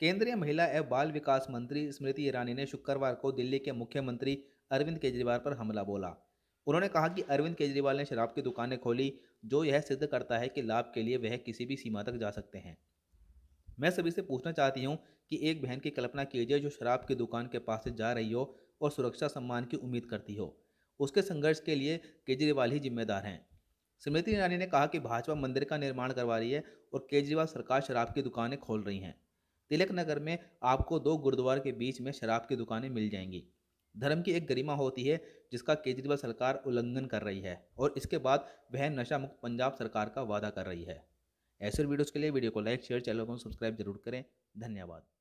केंद्रीय महिला एवं बाल विकास मंत्री स्मृति ईरानी ने शुक्रवार को दिल्ली के मुख्यमंत्री अरविंद केजरीवाल पर हमला बोला उन्होंने कहा कि अरविंद केजरीवाल ने शराब की दुकानें खोली जो यह सिद्ध करता है कि लाभ के लिए वह किसी भी सीमा तक जा सकते हैं मैं सभी से पूछना चाहती हूं कि एक बहन की कल्पना कीजिए जो शराब की दुकान के पास से जा रही हो और सुरक्षा सम्मान की उम्मीद करती हो उसके संघर्ष के लिए केजरीवाल ही जिम्मेदार हैं स्मृति ईरानी ने कहा कि भाजपा मंदिर का निर्माण करवा रही है और केजरीवाल सरकार शराब की दुकानें खोल रही हैं तिलक नगर में आपको दो गुरुद्वार के बीच में शराब की दुकानें मिल जाएंगी धर्म की एक गरिमा होती है जिसका केजरीवाल सरकार उल्लंघन कर रही है और इसके बाद वह नशा मुक्त पंजाब सरकार का वादा कर रही है ऐसे वीडियोज़ के लिए वीडियो को लाइक शेयर चैनल को सब्सक्राइब जरूर करें धन्यवाद